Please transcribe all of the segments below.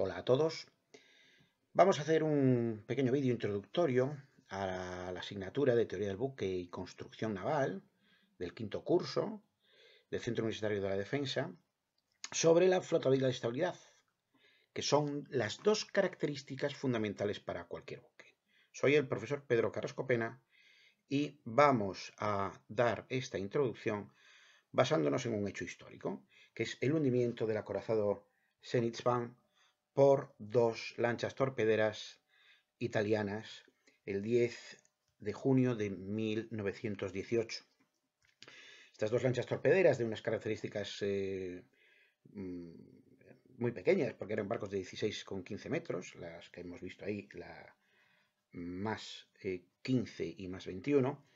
Hola a todos. Vamos a hacer un pequeño vídeo introductorio a la asignatura de Teoría del Buque y Construcción Naval del quinto curso del Centro Universitario de la Defensa sobre la flotabilidad y estabilidad, que son las dos características fundamentales para cualquier buque. Soy el profesor Pedro Carrasco Pena y vamos a dar esta introducción basándonos en un hecho histórico, que es el hundimiento del acorazado Zenitzbank por dos lanchas torpederas italianas el 10 de junio de 1918. Estas dos lanchas torpederas de unas características eh, mm, muy pequeñas, porque eran barcos de 16 con 15 metros, las que hemos visto ahí, la más 15 eh, y más 21,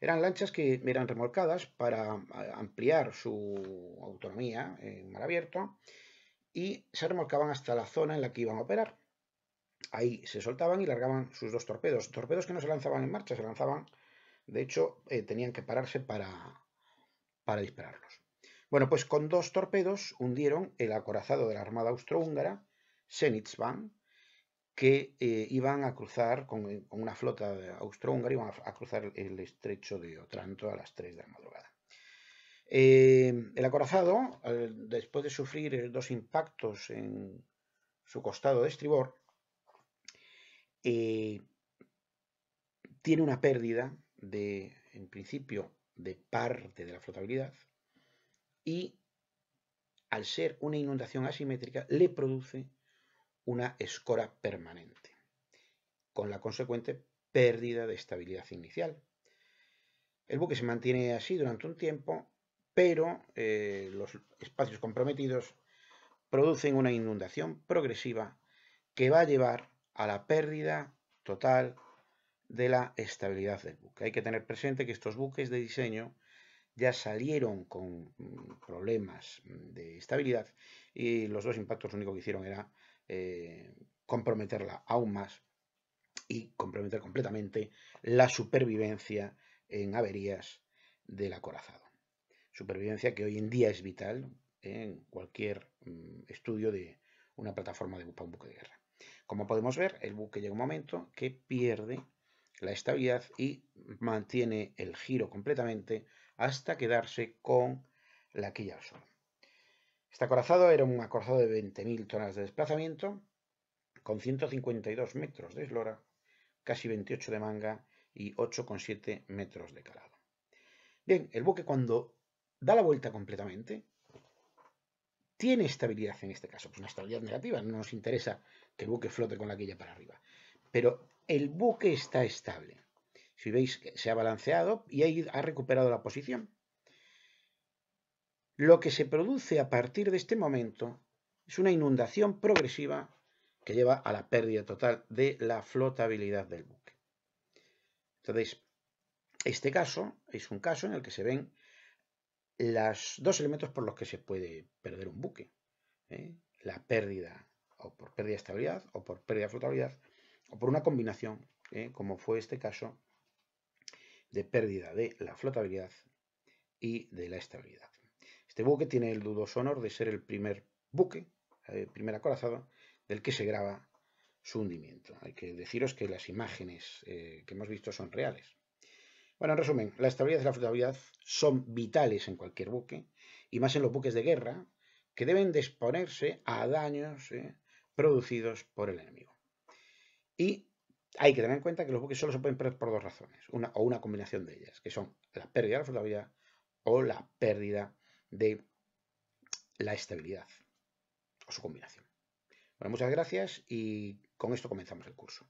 eran lanchas que eran remolcadas para eh, ampliar su autonomía en mar abierto y se remolcaban hasta la zona en la que iban a operar. Ahí se soltaban y largaban sus dos torpedos. Torpedos que no se lanzaban en marcha, se lanzaban, de hecho, eh, tenían que pararse para, para dispararlos. Bueno, pues con dos torpedos hundieron el acorazado de la Armada Austrohúngara, Senitzbahn, que eh, iban a cruzar con, una flota austrohúngara, iban a, a, cruzar el estrecho de Otranto a las 3 de la madrugada. Em, el acorazado, después de sufrir dos impactos en su costado de estribor, eh, tiene una pérdida de, en principio, de parte de la flotabilidad y al ser una inundación asimétrica le produce una escora permanente, con la consecuente pérdida de estabilidad inicial. El buque se mantiene así durante un tiempo pero eh, los espacios comprometidos producen una inundación progresiva que va a llevar a la pérdida total de la estabilidad del buque. Hay que tener presente que estos buques de diseño ya salieron con mm, problemas mm, de estabilidad y los dos impactos lo único que hicieron era eh, comprometerla aún más y comprometer completamente la supervivencia en averías del acorazado supervivencia que hoy en día es vital en cualquier mm, estudio de una plataforma de buque de guerra. Como podemos ver, el buque llega un momento que pierde la estabilidad y mantiene el giro completamente hasta quedarse con la quilla al sol. Este acorazado era un acorazado de 20.000 toneladas de desplazamiento, con 152 metros de eslora, casi 28 de manga y 8,7 metros de calado. Bien, el buque cuando da la vuelta completamente, tiene estabilidad en este caso, pues una estabilidad negativa, no nos interesa que el buque flote con la quilla para arriba, pero el buque está estable. Si veis, se ha balanceado y ha recuperado la posición. Lo que se produce a partir de este momento es una inundación progresiva que lleva a la pérdida total de la flotabilidad del buque. Entonces, este caso es un caso en el que se ven los dos elementos por los que se puede perder un buque. ¿eh? La pérdida, o por pérdida de estabilidad, o por pérdida de flotabilidad, o por una combinación, ¿eh? como fue este caso, de pérdida de la flotabilidad y de la estabilidad. Este buque tiene el dudoso honor de ser el primer buque, el eh, primer acorazado, del que se graba su hundimiento. Hay que deciros que las imágenes que hemos visto son reales. Bueno, en resumen, la estabilidad y la flotabilidad son vitales en cualquier buque, y más en los buques de guerra, que deben de exponerse a daños eh, producidos por el enemigo. Y hay que tener en cuenta que los buques solo se pueden perder por dos razones, una, o una combinación de ellas, que son la pérdida de la flotabilidad o la pérdida de la estabilidad, o su combinación. Bueno, muchas gracias y con esto comenzamos el curso.